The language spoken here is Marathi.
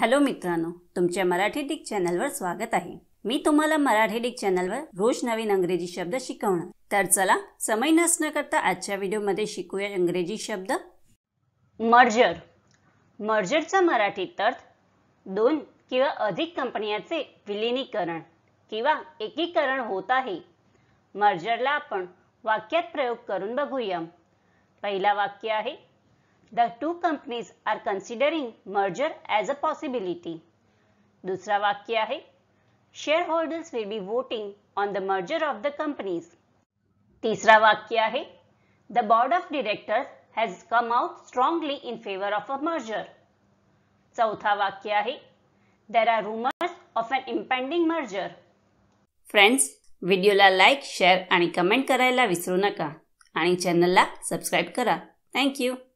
हॅलो मित्रांनो तुमच्या मराठी डिक चॅनलवर स्वागत आहे मी तुम्हाला मराठी डिक चॅनलवर रोज नवीन अंग्रेजी शब्द शिकवणार तर चला समय नसणं करता आजच्या व्हिडिओमध्ये शिकूया इंग्रजी शब्द मर्जर मर्जरचा मराठीत अर्थ दोन किंवा अधिक कंपन्याचे विलिनीकरण किंवा एकीकरण होत आहे मर्जरला आपण वाक्यात प्रयोग करून बघूया पहिला वाक्य आहे the two companies are considering merger as a possibility दुसरा वाक्य आहे share holders will be voting on the merger of the companies तिसरा वाक्य आहे the board of directors has come out strongly in favour of a merger चौथा वाक्य आहे there are rumours of an impending merger friends व्हिडिओला लाईक शेअर आणि कमेंट करायला विसरू नका आणि चॅनलला सबस्क्राईब करा थँक्यू